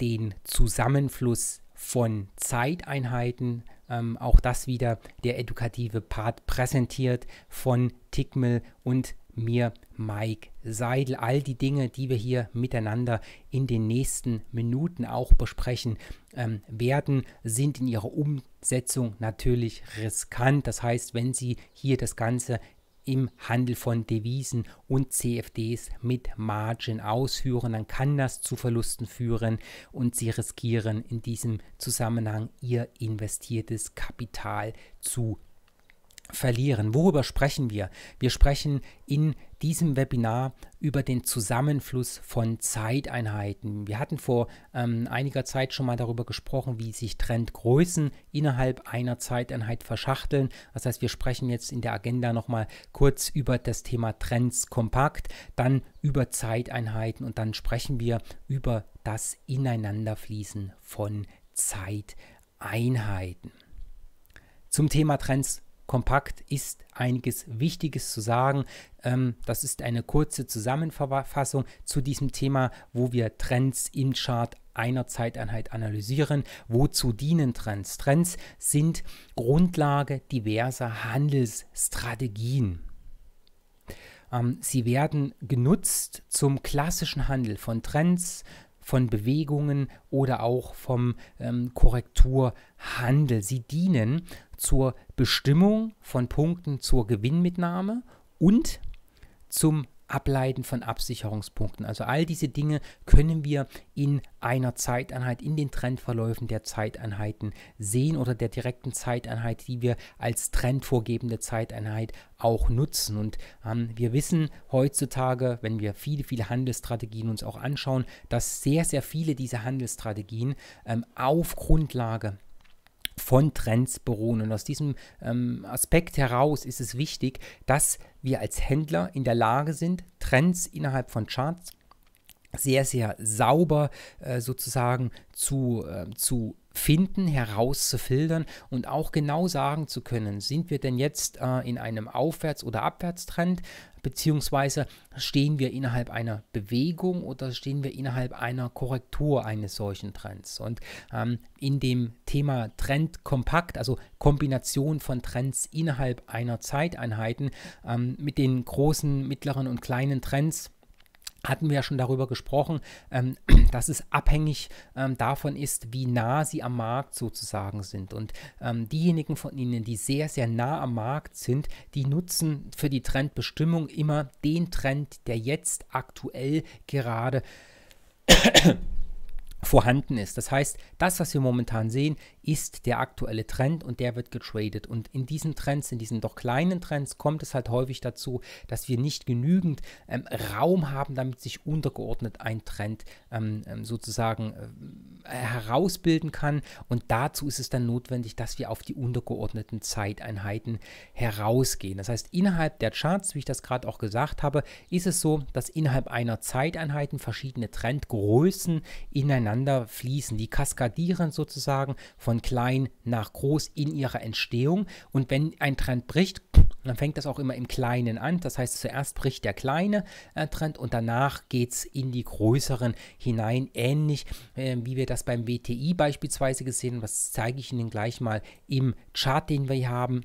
den Zusammenfluss von Zeiteinheiten, ähm, auch das wieder der edukative Part präsentiert von Tickmill und mir Mike Seidel. All die Dinge, die wir hier miteinander in den nächsten Minuten auch besprechen ähm, werden, sind in ihrer Umsetzung natürlich riskant. Das heißt, wenn Sie hier das Ganze im Handel von Devisen und CFDs mit Margin ausführen, dann kann das zu Verlusten führen und sie riskieren in diesem Zusammenhang ihr investiertes Kapital zu verlieren. Worüber sprechen wir? Wir sprechen in diesem Webinar über den Zusammenfluss von Zeiteinheiten. Wir hatten vor ähm, einiger Zeit schon mal darüber gesprochen, wie sich Trendgrößen innerhalb einer Zeiteinheit verschachteln. Das heißt, wir sprechen jetzt in der Agenda nochmal kurz über das Thema Trends kompakt, dann über Zeiteinheiten und dann sprechen wir über das Ineinanderfließen von Zeiteinheiten. Zum Thema Trends kompakt ist einiges Wichtiges zu sagen. Ähm, das ist eine kurze Zusammenfassung zu diesem Thema, wo wir Trends im Chart einer Zeiteinheit analysieren. Wozu dienen Trends? Trends sind Grundlage diverser Handelsstrategien. Ähm, sie werden genutzt zum klassischen Handel von Trends, von Bewegungen oder auch vom ähm, Korrekturhandel. Sie dienen zur Bestimmung von Punkten zur Gewinnmitnahme und zum Ableiten von Absicherungspunkten. Also all diese Dinge können wir in einer Zeiteinheit, in den Trendverläufen der Zeiteinheiten sehen oder der direkten Zeiteinheit, die wir als trendvorgebende Zeiteinheit auch nutzen. Und ähm, wir wissen heutzutage, wenn wir viele, viele Handelsstrategien uns auch anschauen, dass sehr, sehr viele dieser Handelsstrategien ähm, auf Grundlage von Trends beruhen. Und aus diesem ähm, Aspekt heraus ist es wichtig, dass wir als Händler in der Lage sind, Trends innerhalb von Charts sehr, sehr sauber äh, sozusagen zu, äh, zu finden, herauszufiltern und auch genau sagen zu können, sind wir denn jetzt äh, in einem Aufwärts- oder Abwärtstrend, beziehungsweise stehen wir innerhalb einer Bewegung oder stehen wir innerhalb einer Korrektur eines solchen Trends. Und ähm, in dem Thema Trend kompakt, also Kombination von Trends innerhalb einer Zeiteinheiten ähm, mit den großen, mittleren und kleinen Trends, hatten wir ja schon darüber gesprochen, ähm, dass es abhängig ähm, davon ist, wie nah sie am Markt sozusagen sind. Und ähm, diejenigen von Ihnen, die sehr, sehr nah am Markt sind, die nutzen für die Trendbestimmung immer den Trend, der jetzt aktuell gerade vorhanden ist. Das heißt, das, was wir momentan sehen, ist der aktuelle Trend und der wird getradet. Und in diesen Trends, in diesen doch kleinen Trends, kommt es halt häufig dazu, dass wir nicht genügend ähm, Raum haben, damit sich untergeordnet ein Trend ähm, ähm sozusagen äh, herausbilden kann. Und dazu ist es dann notwendig, dass wir auf die untergeordneten Zeiteinheiten herausgehen. Das heißt, innerhalb der Charts, wie ich das gerade auch gesagt habe, ist es so, dass innerhalb einer Zeiteinheiten verschiedene Trendgrößen ineinander ineinander fließen. Die kaskadieren sozusagen von klein nach groß in ihrer Entstehung. Und wenn ein Trend bricht, dann fängt das auch immer im Kleinen an. Das heißt, zuerst bricht der kleine äh, Trend und danach geht es in die größeren hinein. Ähnlich äh, wie wir das beim WTI beispielsweise gesehen haben. Das zeige ich Ihnen gleich mal im Chart, den wir hier haben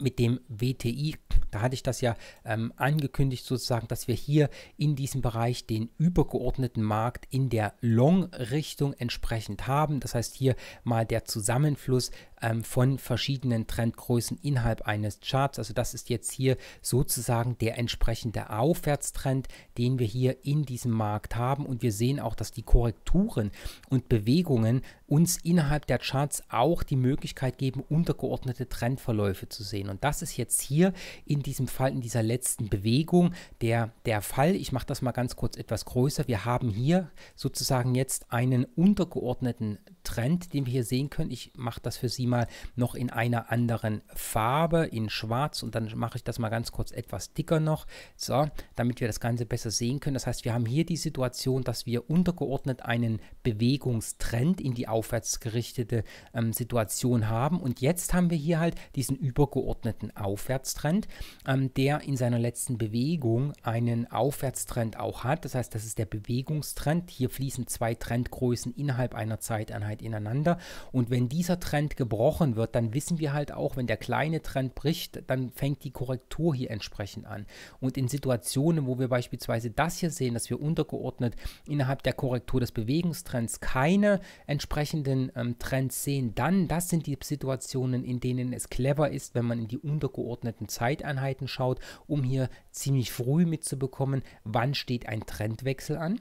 mit dem WTI. Da hatte ich das ja ähm, angekündigt, sozusagen, dass wir hier in diesem Bereich den übergeordneten Markt in der Long-Richtung entsprechend haben. Das heißt, hier mal der Zusammenfluss ähm, von verschiedenen Trendgrößen innerhalb eines Charts. Also, das ist jetzt hier sozusagen der entsprechende Aufwärtstrend, den wir hier in diesem Markt haben. Und wir sehen auch, dass die Korrekturen und Bewegungen uns innerhalb der Charts auch die Möglichkeit geben, untergeordnete Trendverläufe zu sehen stehen. Und das ist jetzt hier in diesem Fall, in dieser letzten Bewegung der, der Fall. Ich mache das mal ganz kurz etwas größer. Wir haben hier sozusagen jetzt einen untergeordneten Trend, den wir hier sehen können. Ich mache das für Sie mal noch in einer anderen Farbe, in schwarz und dann mache ich das mal ganz kurz etwas dicker noch, so, damit wir das Ganze besser sehen können. Das heißt, wir haben hier die Situation, dass wir untergeordnet einen Bewegungstrend in die aufwärts gerichtete ähm, Situation haben und jetzt haben wir hier halt diesen übergeordneten geordneten Aufwärtstrend, ähm, der in seiner letzten Bewegung einen Aufwärtstrend auch hat. Das heißt, das ist der Bewegungstrend. Hier fließen zwei Trendgrößen innerhalb einer Zeiteinheit ineinander. Und wenn dieser Trend gebrochen wird, dann wissen wir halt auch, wenn der kleine Trend bricht, dann fängt die Korrektur hier entsprechend an. Und in Situationen, wo wir beispielsweise das hier sehen, dass wir untergeordnet innerhalb der Korrektur des Bewegungstrends keine entsprechenden ähm, Trends sehen, dann, das sind die Situationen, in denen es clever ist, wenn man man in die untergeordneten Zeiteinheiten schaut, um hier ziemlich früh mitzubekommen, wann steht ein Trendwechsel an.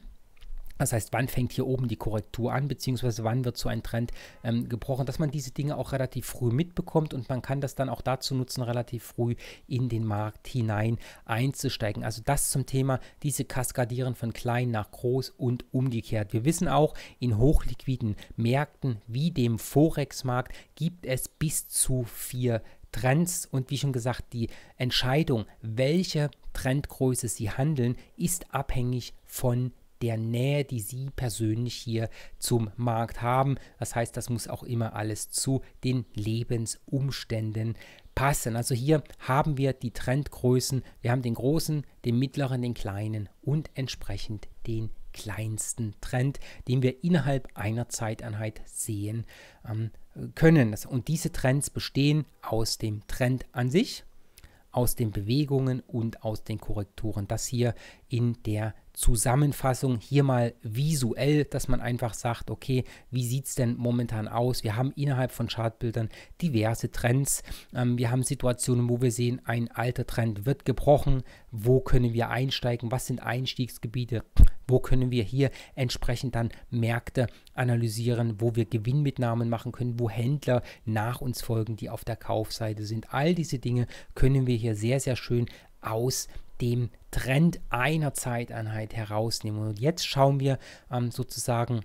Das heißt, wann fängt hier oben die Korrektur an, beziehungsweise wann wird so ein Trend ähm, gebrochen, dass man diese Dinge auch relativ früh mitbekommt und man kann das dann auch dazu nutzen, relativ früh in den Markt hinein einzusteigen. Also das zum Thema diese Kaskadieren von klein nach groß und umgekehrt. Wir wissen auch, in hochliquiden Märkten wie dem Forex-Markt gibt es bis zu vier Trends und wie schon gesagt, die Entscheidung, welche Trendgröße Sie handeln, ist abhängig von der Nähe, die Sie persönlich hier zum Markt haben. Das heißt, das muss auch immer alles zu den Lebensumständen passen. Also hier haben wir die Trendgrößen. Wir haben den großen, den mittleren, den kleinen und entsprechend den kleinsten Trend, den wir innerhalb einer Zeiteinheit sehen ähm, können. Also, und diese Trends bestehen aus dem Trend an sich, aus den Bewegungen und aus den Korrekturen. Das hier in der Zusammenfassung hier mal visuell, dass man einfach sagt, okay, wie sieht es denn momentan aus? Wir haben innerhalb von Chartbildern diverse Trends. Ähm, wir haben Situationen, wo wir sehen, ein alter Trend wird gebrochen. Wo können wir einsteigen? Was sind Einstiegsgebiete? Wo können wir hier entsprechend dann Märkte analysieren, wo wir Gewinnmitnahmen machen können, wo Händler nach uns folgen, die auf der Kaufseite sind. All diese Dinge können wir hier sehr, sehr schön aus dem Trend einer Zeiteinheit herausnehmen. Und jetzt schauen wir ähm, sozusagen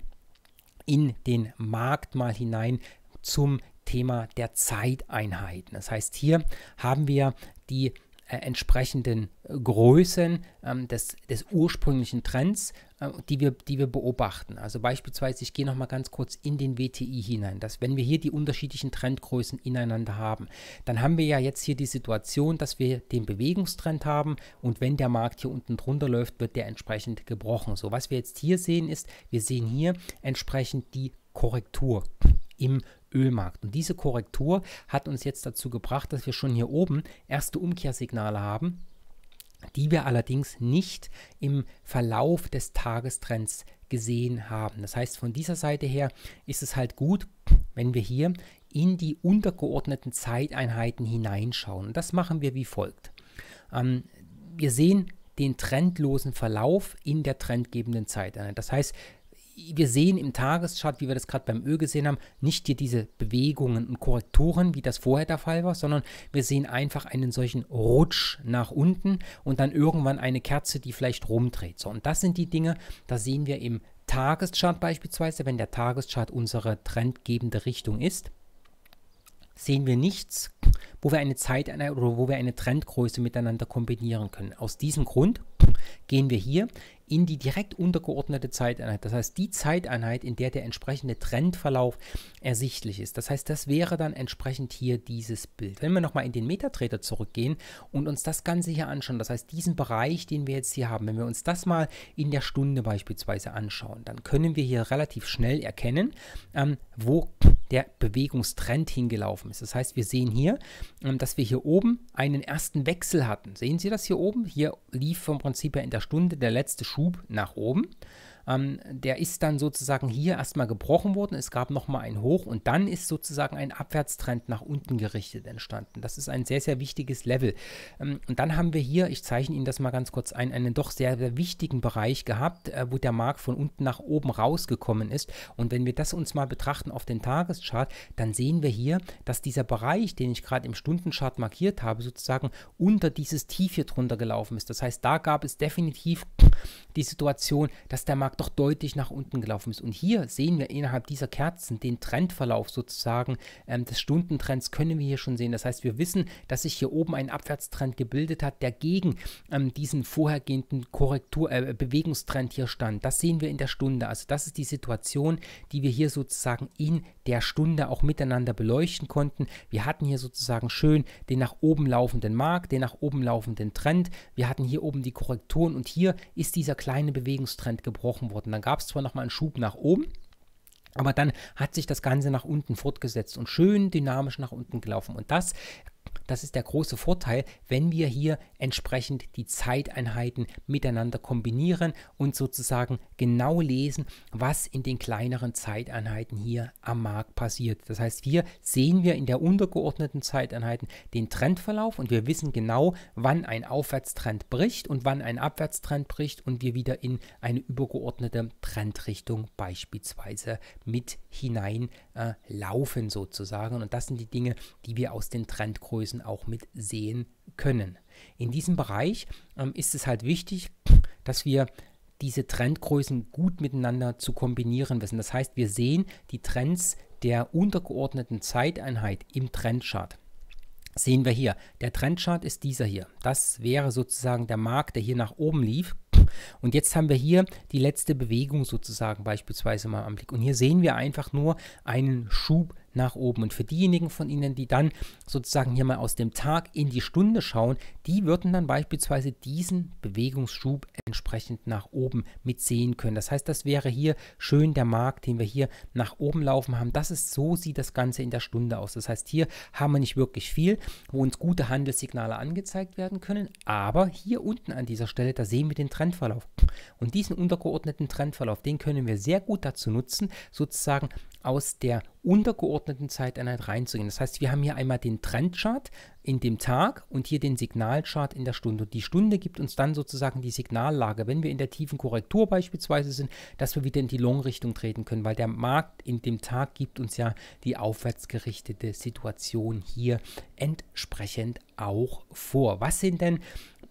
in den Markt mal hinein zum Thema der Zeiteinheiten. Das heißt, hier haben wir die äh, entsprechenden Größen ähm, des, des ursprünglichen Trends, äh, die, wir, die wir beobachten. Also beispielsweise, ich gehe nochmal ganz kurz in den WTI hinein, dass wenn wir hier die unterschiedlichen Trendgrößen ineinander haben, dann haben wir ja jetzt hier die Situation, dass wir den Bewegungstrend haben und wenn der Markt hier unten drunter läuft, wird der entsprechend gebrochen. So, was wir jetzt hier sehen ist, wir sehen hier entsprechend die Korrektur im Ölmarkt. Und diese Korrektur hat uns jetzt dazu gebracht, dass wir schon hier oben erste Umkehrsignale haben, die wir allerdings nicht im Verlauf des Tagestrends gesehen haben. Das heißt, von dieser Seite her ist es halt gut, wenn wir hier in die untergeordneten Zeiteinheiten hineinschauen. Und das machen wir wie folgt. Ähm, wir sehen den trendlosen Verlauf in der trendgebenden Zeiteinheit. Das heißt, wir sehen im Tageschart, wie wir das gerade beim Öl gesehen haben, nicht hier diese Bewegungen und Korrekturen, wie das vorher der Fall war, sondern wir sehen einfach einen solchen Rutsch nach unten und dann irgendwann eine Kerze, die vielleicht rumdreht. So, und das sind die Dinge, da sehen wir im Tageschart beispielsweise, wenn der Tageschart unsere trendgebende Richtung ist, sehen wir nichts, wo wir eine Zeit oder wo wir eine Trendgröße miteinander kombinieren können. Aus diesem Grund gehen wir hier in die direkt untergeordnete Zeiteinheit. Das heißt, die Zeiteinheit, in der der entsprechende Trendverlauf ersichtlich ist. Das heißt, das wäre dann entsprechend hier dieses Bild. Wenn wir nochmal in den Metatrader zurückgehen und uns das Ganze hier anschauen, das heißt, diesen Bereich, den wir jetzt hier haben, wenn wir uns das mal in der Stunde beispielsweise anschauen, dann können wir hier relativ schnell erkennen, ähm, wo der Bewegungstrend hingelaufen ist. Das heißt, wir sehen hier, ähm, dass wir hier oben einen ersten Wechsel hatten. Sehen Sie das hier oben? Hier lief vom Prinzip her in der Stunde der letzte Schub nach oben. Ähm, der ist dann sozusagen hier erstmal gebrochen worden. Es gab nochmal ein Hoch und dann ist sozusagen ein Abwärtstrend nach unten gerichtet entstanden. Das ist ein sehr, sehr wichtiges Level. Ähm, und dann haben wir hier, ich zeichne Ihnen das mal ganz kurz ein, einen doch sehr, sehr wichtigen Bereich gehabt, äh, wo der Markt von unten nach oben rausgekommen ist. Und wenn wir das uns mal betrachten auf den Tageschart, dann sehen wir hier, dass dieser Bereich, den ich gerade im Stundenchart markiert habe, sozusagen unter dieses Tief hier drunter gelaufen ist. Das heißt, da gab es definitiv die Situation, dass der Markt Markt doch deutlich nach unten gelaufen ist. Und hier sehen wir innerhalb dieser Kerzen den Trendverlauf sozusagen ähm, des Stundentrends können wir hier schon sehen. Das heißt, wir wissen, dass sich hier oben ein Abwärtstrend gebildet hat, der gegen ähm, diesen vorhergehenden Korrektur, äh, Bewegungstrend hier stand. Das sehen wir in der Stunde. Also das ist die Situation, die wir hier sozusagen in der Stunde auch miteinander beleuchten konnten. Wir hatten hier sozusagen schön den nach oben laufenden Markt, den nach oben laufenden Trend. Wir hatten hier oben die Korrekturen und hier ist dieser kleine Bewegungstrend gebrochen worden. Dann gab es zwar nochmal einen Schub nach oben, aber dann hat sich das Ganze nach unten fortgesetzt und schön dynamisch nach unten gelaufen. Und das das ist der große Vorteil, wenn wir hier entsprechend die Zeiteinheiten miteinander kombinieren und sozusagen genau lesen, was in den kleineren Zeiteinheiten hier am Markt passiert. Das heißt, hier sehen wir in der untergeordneten Zeiteinheiten den Trendverlauf und wir wissen genau, wann ein Aufwärtstrend bricht und wann ein Abwärtstrend bricht und wir wieder in eine übergeordnete Trendrichtung beispielsweise mit hineinlaufen äh, sozusagen. Und das sind die Dinge, die wir aus den Trendgruppen Größen auch mit sehen können. In diesem Bereich ähm, ist es halt wichtig, dass wir diese Trendgrößen gut miteinander zu kombinieren wissen. Das heißt, wir sehen die Trends der untergeordneten Zeiteinheit im Trendchart sehen wir hier. Der Trendchart ist dieser hier. Das wäre sozusagen der Markt, der hier nach oben lief. Und jetzt haben wir hier die letzte Bewegung sozusagen beispielsweise mal am Blick. Und hier sehen wir einfach nur einen Schub nach oben. Und für diejenigen von Ihnen, die dann sozusagen hier mal aus dem Tag in die Stunde schauen, die würden dann beispielsweise diesen Bewegungsschub entsprechend nach oben mit sehen können. Das heißt, das wäre hier schön der Markt, den wir hier nach oben laufen haben. Das ist so sieht das Ganze in der Stunde aus. Das heißt, hier haben wir nicht wirklich viel, wo uns gute Handelssignale angezeigt werden können. Aber hier unten an dieser Stelle, da sehen wir den Trendverlauf. Und diesen untergeordneten Trendverlauf, den können wir sehr gut dazu nutzen, sozusagen aus der untergeordneten Zeiteinheit reinzugehen. Das heißt, wir haben hier einmal den Trendchart in dem Tag und hier den Signalchart in der Stunde. die Stunde gibt uns dann sozusagen die Signallage, wenn wir in der tiefen Korrektur beispielsweise sind, dass wir wieder in die Long-Richtung treten können, weil der Markt in dem Tag gibt uns ja die aufwärtsgerichtete Situation hier entsprechend auch vor. Was sind denn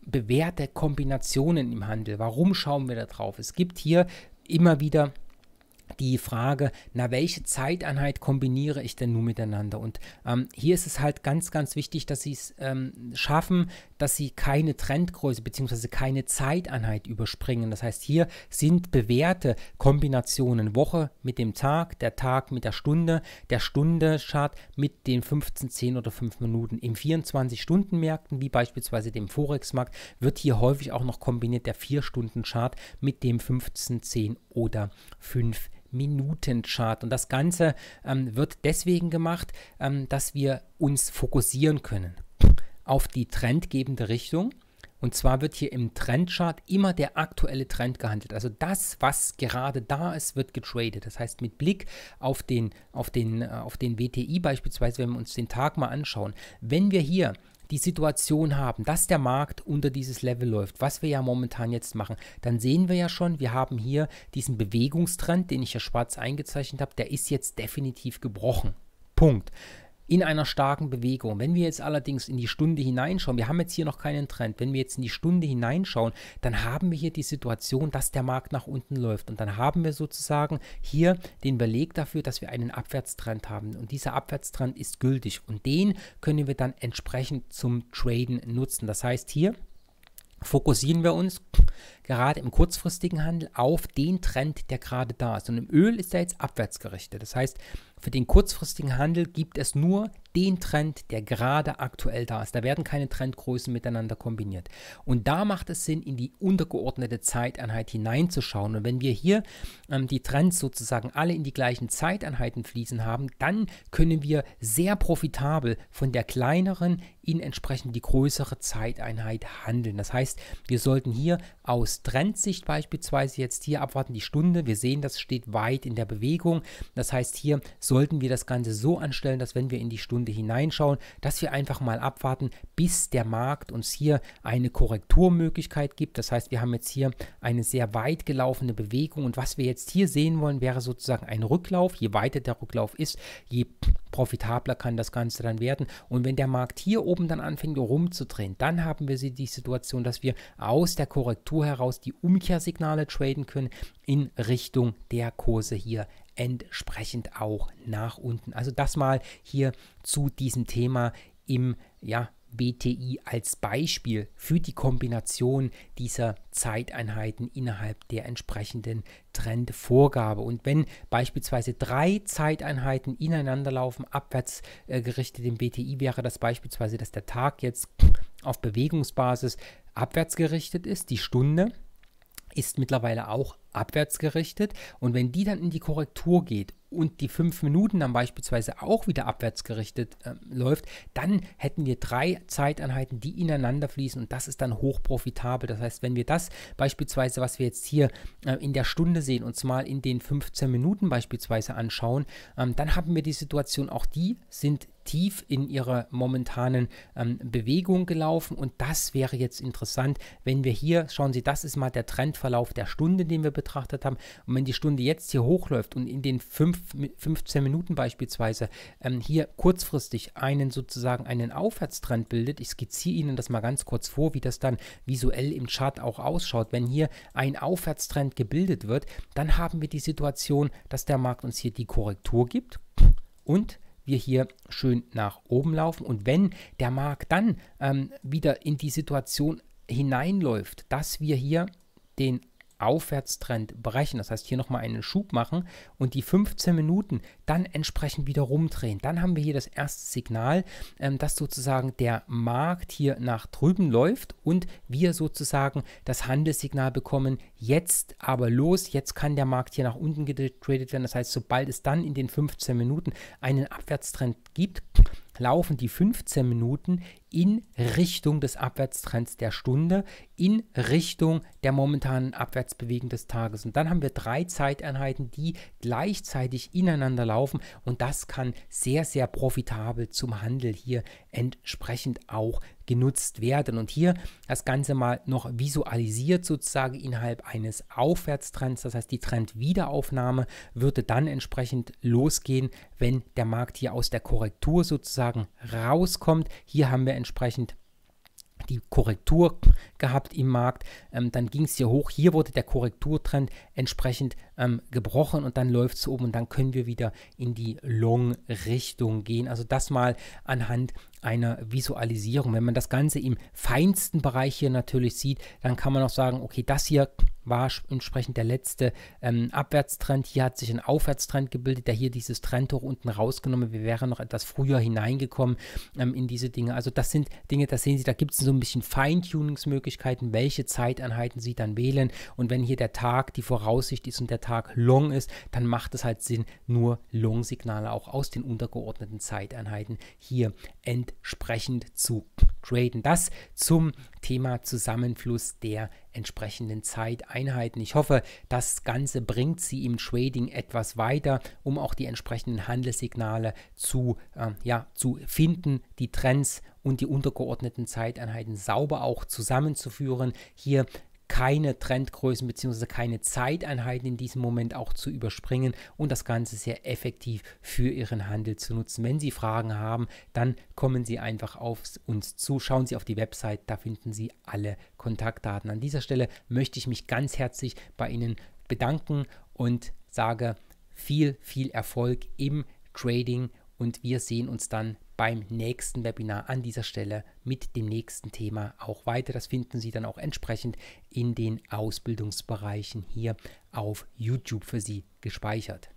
bewährte Kombinationen im Handel? Warum schauen wir da drauf? Es gibt hier immer wieder die Frage, na, welche Zeiteinheit kombiniere ich denn nun miteinander? Und ähm, hier ist es halt ganz, ganz wichtig, dass sie es ähm, schaffen, dass sie keine Trendgröße bzw. keine Zeiteinheit überspringen. Das heißt, hier sind bewährte Kombinationen Woche mit dem Tag, der Tag mit der Stunde, der Stunde-Chart mit den 15, 10 oder 5 Minuten. Im 24-Stunden-Märkten, wie beispielsweise dem Forex-Markt, wird hier häufig auch noch kombiniert der 4-Stunden-Chart mit dem 15, 10 oder 5 Minuten. Minutenchart. Und das Ganze ähm, wird deswegen gemacht, ähm, dass wir uns fokussieren können auf die trendgebende Richtung. Und zwar wird hier im Trendchart immer der aktuelle Trend gehandelt. Also das, was gerade da ist, wird getradet. Das heißt, mit Blick auf den, auf den, äh, auf den WTI beispielsweise, wenn wir uns den Tag mal anschauen, wenn wir hier die Situation haben, dass der Markt unter dieses Level läuft, was wir ja momentan jetzt machen, dann sehen wir ja schon, wir haben hier diesen Bewegungstrend, den ich ja schwarz eingezeichnet habe, der ist jetzt definitiv gebrochen. Punkt in einer starken Bewegung. Wenn wir jetzt allerdings in die Stunde hineinschauen, wir haben jetzt hier noch keinen Trend, wenn wir jetzt in die Stunde hineinschauen, dann haben wir hier die Situation, dass der Markt nach unten läuft und dann haben wir sozusagen hier den Beleg dafür, dass wir einen Abwärtstrend haben und dieser Abwärtstrend ist gültig und den können wir dann entsprechend zum Traden nutzen. Das heißt hier fokussieren wir uns gerade im kurzfristigen Handel auf den Trend, der gerade da ist. Und im Öl ist er jetzt abwärts gerichtet. Das heißt, für den kurzfristigen Handel gibt es nur den Trend, der gerade aktuell da ist. Da werden keine Trendgrößen miteinander kombiniert. Und da macht es Sinn, in die untergeordnete Zeiteinheit hineinzuschauen. Und wenn wir hier ähm, die Trends sozusagen alle in die gleichen Zeiteinheiten fließen haben, dann können wir sehr profitabel von der kleineren in entsprechend die größere Zeiteinheit handeln. Das heißt, wir sollten hier aus Trendsicht beispielsweise jetzt hier abwarten die Stunde. Wir sehen, das steht weit in der Bewegung. Das heißt, hier sollten wir das Ganze so anstellen, dass wenn wir in die Stunde hineinschauen, dass wir einfach mal abwarten, bis der Markt uns hier eine Korrekturmöglichkeit gibt. Das heißt, wir haben jetzt hier eine sehr weit gelaufene Bewegung und was wir jetzt hier sehen wollen, wäre sozusagen ein Rücklauf. Je weiter der Rücklauf ist, je profitabler kann das Ganze dann werden. Und wenn der Markt hier oben dann anfängt rumzudrehen, dann haben wir die Situation, dass wir aus der Korrektur Korrektur heraus die Umkehrsignale traden können in Richtung der Kurse hier entsprechend auch nach unten. Also das mal hier zu diesem Thema im ja, BTI als Beispiel für die Kombination dieser Zeiteinheiten innerhalb der entsprechenden Trendvorgabe. Und wenn beispielsweise drei Zeiteinheiten ineinander laufen, abwärts äh, gerichtet im BTI, wäre das beispielsweise, dass der Tag jetzt auf Bewegungsbasis abwärts gerichtet ist, die Stunde ist mittlerweile auch abwärts gerichtet. Und wenn die dann in die Korrektur geht und die fünf Minuten dann beispielsweise auch wieder abwärts gerichtet äh, läuft, dann hätten wir drei Zeiteinheiten, die ineinander fließen und das ist dann hochprofitabel. Das heißt, wenn wir das beispielsweise, was wir jetzt hier äh, in der Stunde sehen, uns mal in den 15 Minuten beispielsweise anschauen, ähm, dann haben wir die Situation, auch die sind tief in ihrer momentanen ähm, Bewegung gelaufen. Und das wäre jetzt interessant, wenn wir hier, schauen Sie, das ist mal der Trendverlauf der Stunde, den wir betrachtet haben. Und wenn die Stunde jetzt hier hochläuft und in den fünf, 15 Minuten beispielsweise ähm, hier kurzfristig einen sozusagen einen Aufwärtstrend bildet, ich skizziere Ihnen das mal ganz kurz vor, wie das dann visuell im Chart auch ausschaut. Wenn hier ein Aufwärtstrend gebildet wird, dann haben wir die Situation, dass der Markt uns hier die Korrektur gibt und wir hier schön nach oben laufen. Und wenn der Markt dann ähm, wieder in die Situation hineinläuft, dass wir hier den Aufwärtstrend brechen. Das heißt, hier nochmal einen Schub machen und die 15 Minuten dann entsprechend wieder rumdrehen. Dann haben wir hier das erste Signal, ähm, dass sozusagen der Markt hier nach drüben läuft und wir sozusagen das Handelssignal bekommen, jetzt aber los, jetzt kann der Markt hier nach unten getradet werden. Das heißt, sobald es dann in den 15 Minuten einen Abwärtstrend gibt, laufen die 15 Minuten in Richtung des Abwärtstrends der Stunde, in Richtung der momentanen Abwärtsbewegung des Tages. Und dann haben wir drei Zeiteinheiten, die gleichzeitig ineinander laufen und das kann sehr, sehr profitabel zum Handel hier entsprechend auch genutzt werden. Und hier das Ganze mal noch visualisiert sozusagen innerhalb eines Aufwärtstrends. Das heißt, die Trendwiederaufnahme würde dann entsprechend losgehen, wenn der Markt hier aus der Korrektur sozusagen rauskommt. Hier haben wir entsprechend die Korrektur gehabt im Markt, ähm, dann ging es hier hoch, hier wurde der Korrekturtrend entsprechend ähm, gebrochen und dann läuft es oben und dann können wir wieder in die Long-Richtung gehen. Also das mal anhand einer Visualisierung. Wenn man das Ganze im feinsten Bereich hier natürlich sieht, dann kann man auch sagen, okay, das hier war entsprechend der letzte ähm, Abwärtstrend. Hier hat sich ein Aufwärtstrend gebildet, der hier dieses Trendhoch unten rausgenommen. Wir wären noch etwas früher hineingekommen ähm, in diese Dinge. Also das sind Dinge, das sehen Sie, da gibt es so ein bisschen Feintuningsmöglichkeiten, welche Zeiteinheiten Sie dann wählen. Und wenn hier der Tag die Voraussicht ist und der Tag long ist, dann macht es halt Sinn, nur Long-Signale auch aus den untergeordneten Zeiteinheiten hier entdecken entsprechend zu traden. Das zum Thema Zusammenfluss der entsprechenden Zeiteinheiten. Ich hoffe, das Ganze bringt Sie im Trading etwas weiter, um auch die entsprechenden Handelssignale zu, äh, ja, zu finden, die Trends und die untergeordneten Zeiteinheiten sauber auch zusammenzuführen. Hier keine Trendgrößen bzw. keine Zeiteinheiten in diesem Moment auch zu überspringen und das Ganze sehr effektiv für Ihren Handel zu nutzen. Wenn Sie Fragen haben, dann kommen Sie einfach auf uns zu, schauen Sie auf die Website, da finden Sie alle Kontaktdaten. An dieser Stelle möchte ich mich ganz herzlich bei Ihnen bedanken und sage viel, viel Erfolg im Trading und wir sehen uns dann beim nächsten Webinar an dieser Stelle mit dem nächsten Thema auch weiter. Das finden Sie dann auch entsprechend in den Ausbildungsbereichen hier auf YouTube für Sie gespeichert.